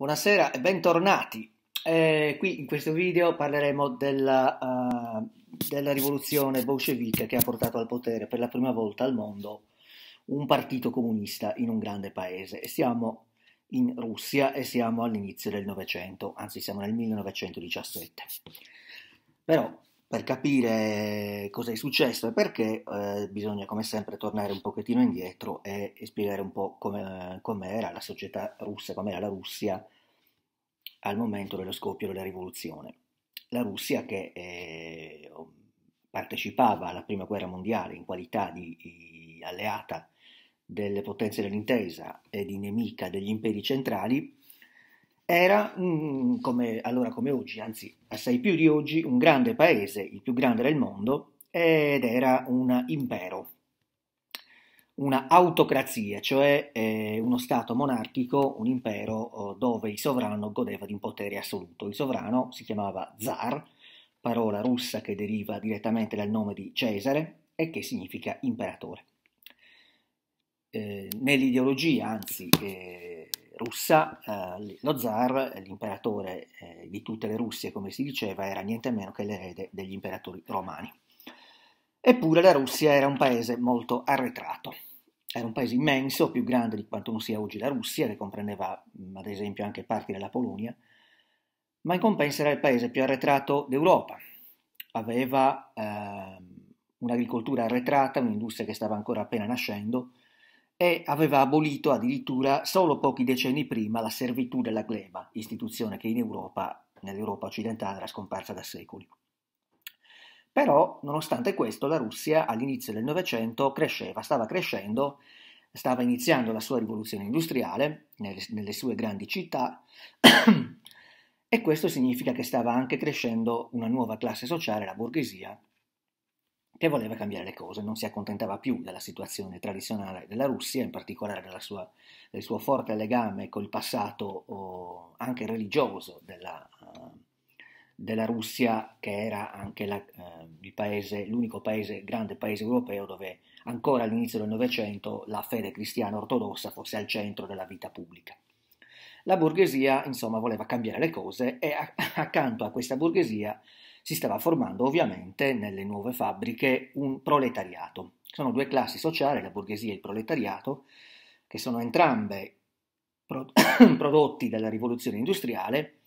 Buonasera e bentornati. Eh, qui in questo video parleremo della, uh, della rivoluzione bolscevica che ha portato al potere per la prima volta al mondo un partito comunista in un grande paese. E siamo in Russia e siamo all'inizio del Novecento, anzi siamo nel 1917. Però per capire cosa è successo e perché eh, bisogna come sempre tornare un pochettino indietro e, e spiegare un po' come, era la società russa, com'era la Russia al momento dello scoppio della rivoluzione. La Russia che eh, partecipava alla Prima Guerra Mondiale in qualità di, di alleata delle potenze dell'intesa e di nemica degli imperi centrali era, mh, come, allora come oggi, anzi assai più di oggi, un grande paese, il più grande del mondo, ed era un impero, una autocrazia, cioè eh, uno stato monarchico, un impero eh, dove il sovrano godeva di un potere assoluto. Il sovrano si chiamava zar, parola russa che deriva direttamente dal nome di Cesare e che significa imperatore. Eh, nell'ideologia, anzi, eh, russa, eh, lo zar, eh, l'imperatore eh, di tutte le Russie, come si diceva, era niente meno che l'erede degli imperatori romani. Eppure la Russia era un paese molto arretrato. Era un paese immenso, più grande di quanto non sia oggi la Russia, che comprendeva ad esempio anche parti della Polonia, ma in compenso era il paese più arretrato d'Europa. Aveva eh, un'agricoltura arretrata, un'industria che stava ancora appena nascendo, e aveva abolito addirittura solo pochi decenni prima la servitù della gleba, istituzione che in Europa, nell'Europa occidentale, era scomparsa da secoli. Però, nonostante questo, la Russia all'inizio del Novecento cresceva, stava crescendo, stava iniziando la sua rivoluzione industriale nelle, nelle sue grandi città e questo significa che stava anche crescendo una nuova classe sociale, la borghesia, che voleva cambiare le cose, non si accontentava più della situazione tradizionale della Russia, in particolare sua, del suo forte legame col passato oh, anche religioso della, uh, della, Russia, che era anche la, uh, paese, l'unico paese, grande paese europeo dove ancora all'inizio del Novecento la fede cristiana ortodossa fosse al centro della vita pubblica. La borghesia, insomma, voleva cambiare le cose e a, accanto a questa borghesia si stava formando ovviamente nelle nuove fabbriche un proletariato. Sono due classi sociali, la borghesia e il proletariato, che sono entrambe pro- prodotti dalla rivoluzione industriale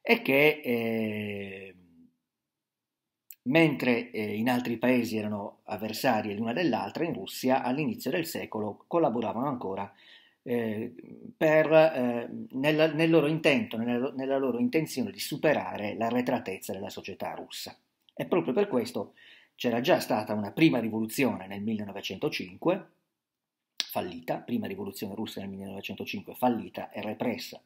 e che eh, mentre eh, in altri paesi erano avversarie l'una dell'altra, in Russia all'inizio del secolo collaboravano ancora eh, per, eh, nella, nel loro intento, nella, nella loro intenzione di superare la retratezza della società russa. E proprio per questo c'era già stata una prima rivoluzione nel 1905, fallita, prima rivoluzione russa nel 1905 fallita e repressa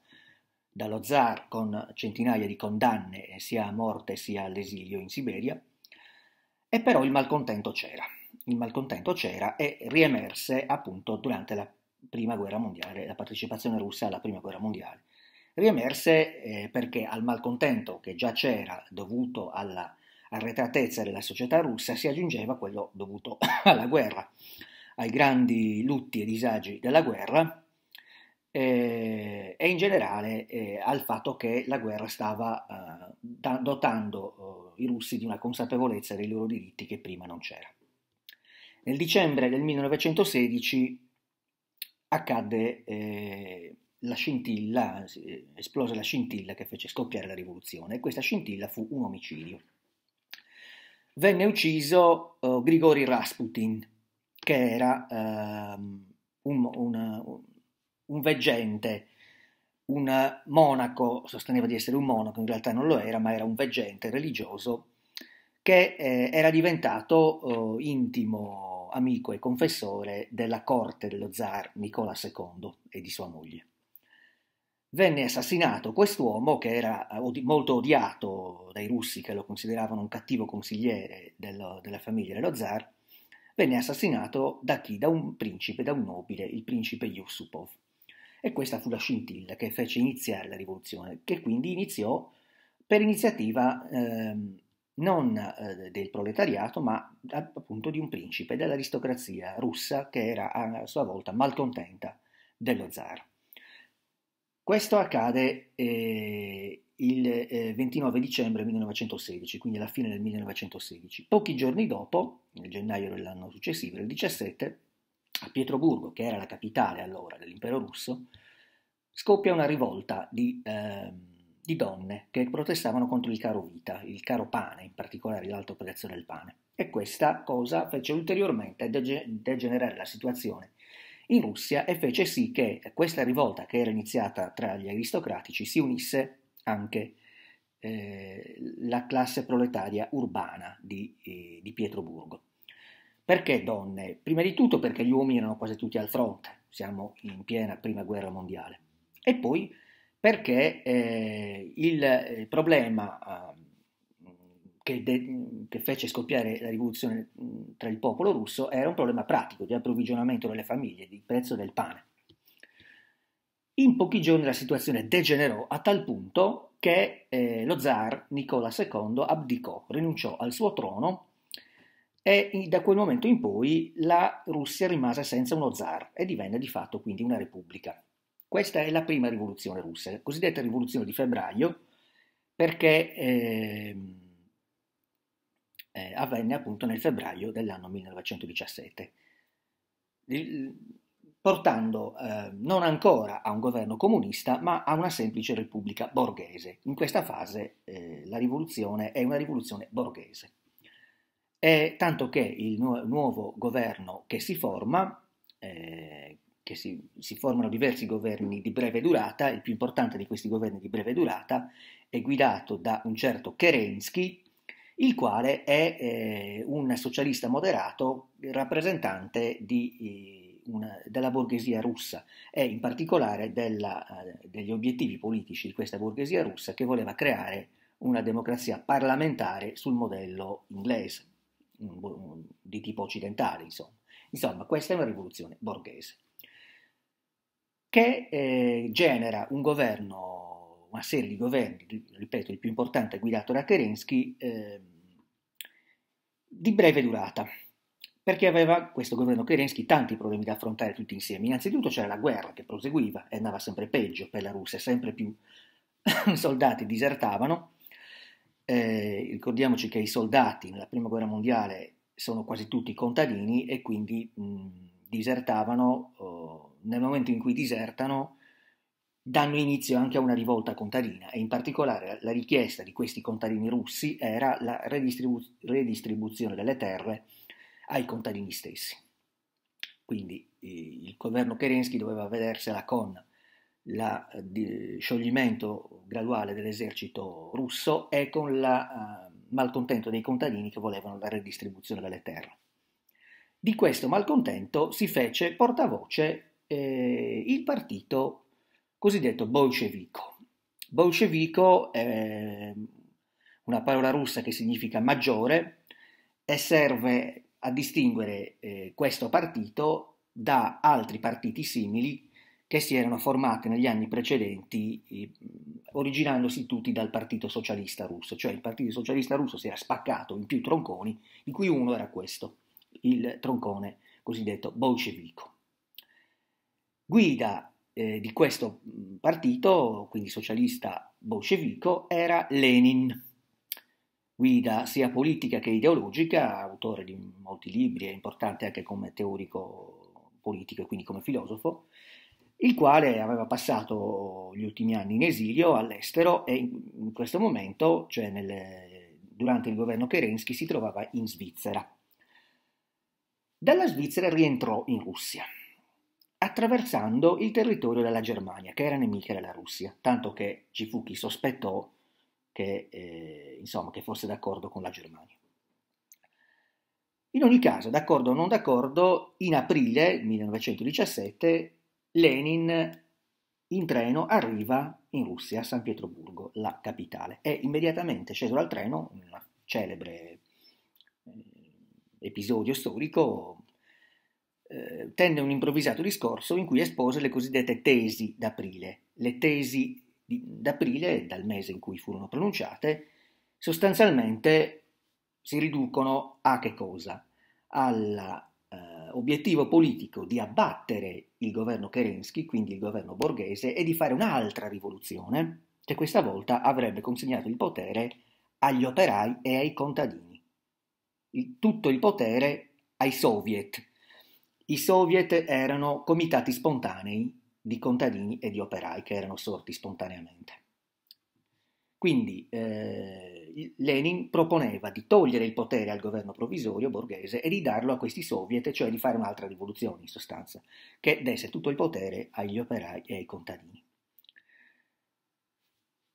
dallo zar con centinaia di condanne eh, sia a morte sia all'esilio in Siberia, e però il malcontento c'era. Il malcontento c'era e riemerse appunto durante la prima guerra mondiale, la partecipazione russa alla prima guerra mondiale. Riemerse eh, perché al malcontento che già c'era dovuto alla arretratezza della società russa si aggiungeva quello dovuto alla guerra, ai grandi lutti e disagi della guerra eh, e in generale eh, al fatto che la guerra stava eh, da- dotando eh, i russi di una consapevolezza dei loro diritti che prima non c'era. Nel dicembre del 1916 accadde eh, la scintilla, esplose la scintilla che fece scoppiare la rivoluzione e questa scintilla fu un omicidio. Venne ucciso eh, Grigori Rasputin, che era eh, un, una, un, veggente, un monaco, sosteneva di essere un monaco, in realtà non lo era, ma era un veggente religioso che eh, era diventato oh, intimo amico e confessore della corte dello zar Nicola II e di sua moglie. Venne assassinato quest'uomo che era eh, molto odiato dai russi che lo consideravano un cattivo consigliere dello, della famiglia dello zar, venne assassinato da chi? Da un principe, da un nobile, il principe Yusupov. E questa fu la scintilla che fece iniziare la rivoluzione, che quindi iniziò per iniziativa ehm, non eh, del proletariato, ma appunto di un principe, dell'aristocrazia russa che era a sua volta malcontenta dello zar. Questo accade eh, il eh, 29 dicembre 1916, quindi alla fine del 1916. Pochi giorni dopo, nel gennaio dell'anno successivo, il 17, a Pietroburgo, che era la capitale allora dell'impero russo, scoppia una rivolta di... Eh, di donne che protestavano contro il caro vita, il caro pane, in particolare l'alto prezzo del pane. E questa cosa fece ulteriormente degenerare la situazione in Russia e fece sì che questa rivolta che era iniziata tra gli aristocratici si unisse anche eh, la classe proletaria urbana di, eh, di Pietroburgo. Perché donne? Prima di tutto perché gli uomini erano quasi tutti al fronte, siamo in piena prima guerra mondiale. E poi perché eh, il eh, problema eh, che, de- che, fece scoppiare la rivoluzione tra il popolo russo era un problema pratico di approvvigionamento delle famiglie, di prezzo del pane. In pochi giorni la situazione degenerò a tal punto che eh, lo zar Nicola II abdicò, rinunciò al suo trono e da quel momento in poi la Russia rimase senza uno zar e divenne di fatto quindi una repubblica. Questa è la prima rivoluzione russa, la cosiddetta rivoluzione di febbraio, perché eh, eh, avvenne appunto nel febbraio dell'anno 1917, portando eh, non ancora a un governo comunista, ma a una semplice repubblica borghese. In questa fase eh, la rivoluzione è una rivoluzione borghese. E, tanto che il nu- nuovo governo che si forma, eh, che si, si, formano diversi governi di breve durata, il più importante di questi governi di breve durata è guidato da un certo Kerensky, il quale è eh, un socialista moderato rappresentante di, eh, una, della borghesia russa e in particolare della, eh, degli obiettivi politici di questa borghesia russa che voleva creare una democrazia parlamentare sul modello inglese, di tipo occidentale insomma. Insomma, questa è una rivoluzione borghese che eh, genera un governo, una serie di governi, ripeto, il più importante guidato da Kerensky, eh, di breve durata, perché aveva questo governo Kerensky tanti problemi da affrontare tutti insieme. Innanzitutto c'era la guerra che proseguiva e andava sempre peggio per la Russia, sempre più soldati disertavano. Eh, ricordiamoci che i soldati nella prima guerra mondiale sono quasi tutti contadini e quindi mh, disertavano. Oh, nel momento in cui disertano, danno inizio anche a una rivolta contadina e in particolare la richiesta di questi contadini russi era la redistribu- redistribuzione delle terre ai contadini stessi. Quindi il governo Kerensky doveva vedersela con il scioglimento graduale dell'esercito russo e con il uh, eh, malcontento dei contadini che volevano la redistribuzione delle terre. Di questo malcontento si fece portavoce eh, il partito cosiddetto bolscevico. Bolscevico è una parola russa che significa maggiore e serve a distinguere eh, questo partito da altri partiti simili che si erano formati negli anni precedenti eh, originandosi tutti dal Partito Socialista Russo, cioè il Partito Socialista Russo si era spaccato in più tronconi, di cui uno era questo, il troncone cosiddetto bolscevico guida eh, di questo mm, partito, quindi socialista bolscevico, era Lenin. Guida sia politica che ideologica, autore di molti libri, è importante anche come teorico politico e quindi come filosofo, il quale aveva passato gli ultimi anni in esilio all'estero e in questo momento, cioè nel, durante il governo Kerensky, si trovava in Svizzera. Dalla Svizzera rientrò in Russia attraversando il territorio della Germania, che era nemica della Russia, tanto che ci fu chi sospettò che, eh, insomma, che fosse d'accordo con la Germania. In ogni caso, d'accordo o non d'accordo, in aprile 1917 Lenin in treno arriva in Russia, a San Pietroburgo, la capitale. e immediatamente sceso dal treno, un celebre eh, episodio storico, eh, tenne un improvvisato discorso in cui espose le cosiddette tesi d'aprile. Le tesi d'aprile, dal mese in cui furono pronunciate, sostanzialmente si riducono a che cosa? All'obiettivo eh, politico di abbattere il governo Kerensky, quindi il governo borghese, e di fare un'altra rivoluzione che questa volta avrebbe consegnato il potere agli operai e ai contadini. Il, tutto il potere ai soviet, i soviet erano comitati spontanei di contadini e di operai che erano sorti spontaneamente. Quindi eh, Lenin proponeva di togliere il potere al governo provvisorio borghese e di darlo a questi soviet, cioè di fare un'altra rivoluzione in sostanza, che desse tutto il potere agli operai e ai contadini.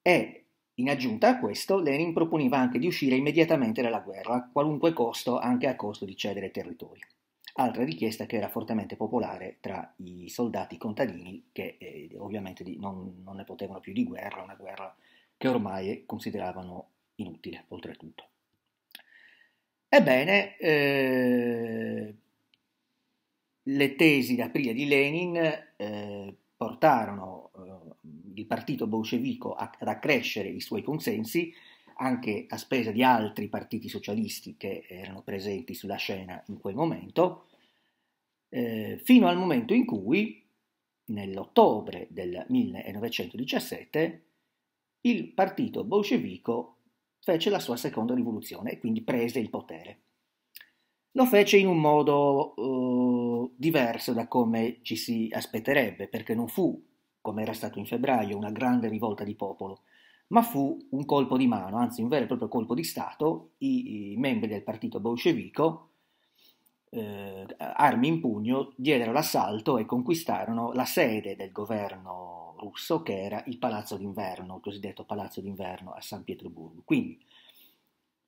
E in aggiunta a questo, Lenin proponeva anche di uscire immediatamente dalla guerra, a qualunque costo, anche a costo di cedere territori altra richiesta che era fortemente popolare tra i soldati contadini che eh, ovviamente di, non, non ne potevano più di guerra, una guerra che ormai consideravano inutile oltretutto. Ebbene, eh, le tesi d'aprile di Lenin eh, portarono eh, il partito bolscevico ad accrescere i suoi consensi anche a spese di altri partiti socialisti che erano presenti sulla scena in quel momento, eh, fino al momento in cui, nell'ottobre del 1917, il partito bolscevico fece la sua seconda rivoluzione e quindi prese il potere. Lo fece in un modo eh, diverso da come ci si aspetterebbe, perché non fu, come era stato in febbraio, una grande rivolta di popolo, ma fu un colpo di mano, anzi un vero e proprio colpo di Stato, i, i membri del partito bolscevico, eh, armi in pugno, diedero l'assalto e conquistarono la sede del governo russo, che era il Palazzo d'Inverno, il cosiddetto Palazzo d'Inverno a San Pietroburgo. Quindi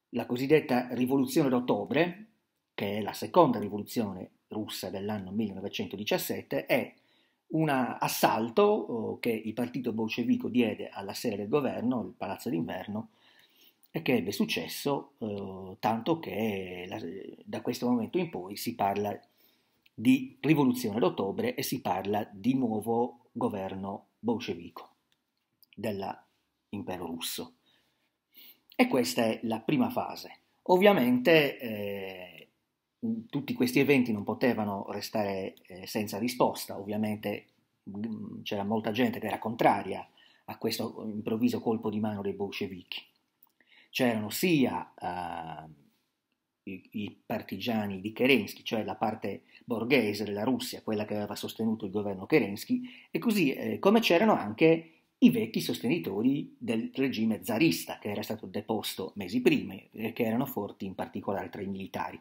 la cosiddetta rivoluzione d'ottobre, che è la seconda rivoluzione russa dell'anno 1917, è un assalto oh, che il partito bolscevico diede alla sede del governo, il Palazzo d'Inverno, e che ebbe successo eh, tanto che la, da questo momento in poi si parla di rivoluzione d'ottobre e si parla di nuovo governo bolscevico dell'impero russo. E questa è la prima fase. Ovviamente eh, Mm, tutti questi eventi non potevano restare eh, senza risposta, ovviamente mm, c'era molta gente che era contraria a questo improvviso colpo di mano dei bolscevichi. C'erano sia eh, i, i, partigiani di Kerensky, cioè la parte borghese della Russia, quella che aveva sostenuto il governo Kerensky, e così eh, come c'erano anche i vecchi sostenitori del regime zarista che era stato deposto mesi prima e eh, che erano forti in particolare tra i militari.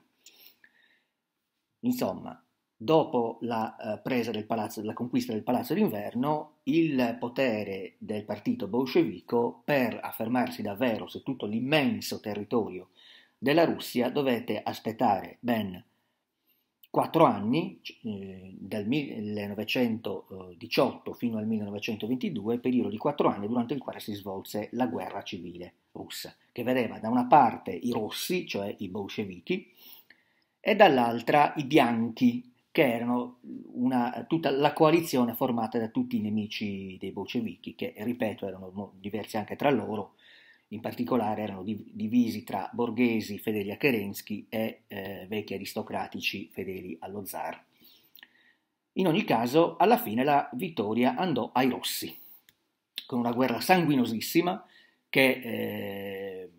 Insomma, dopo la eh, presa del palazzo, della conquista del palazzo d'inverno, il potere del partito bolscevico per affermarsi davvero su tutto l'immenso territorio della Russia dovette aspettare ben quattro anni, eh, dal 1918 fino al 1922, periodo di quattro anni durante il quale si svolse la guerra civile russa, che vedeva da una parte i rossi, cioè i bolscevichi, e dall'altra i bianchi, che erano una, tutta la coalizione formata da tutti i nemici dei bolscevichi, che ripeto erano diversi anche tra loro, in particolare erano divisi tra borghesi fedeli a Kerensky e eh, vecchi aristocratici fedeli allo zar. In ogni caso, alla fine la vittoria andò ai rossi, con una guerra sanguinosissima che eh,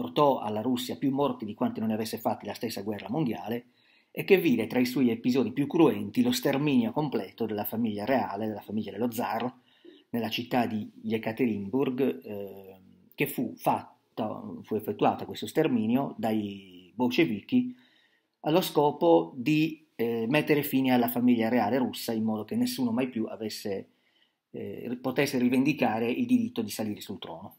portò alla Russia più morti di quanti non ne avesse fatti la stessa guerra mondiale e che vide tra i suoi episodi più cruenti lo sterminio completo della famiglia reale, della famiglia dello zar, nella città di Yekaterinburg, eh, che fu, fatta, fu effettuata questo sterminio dai bolscevichi allo scopo di eh, mettere fine alla famiglia reale russa in modo che nessuno mai più avesse, eh, potesse rivendicare il diritto di salire sul trono.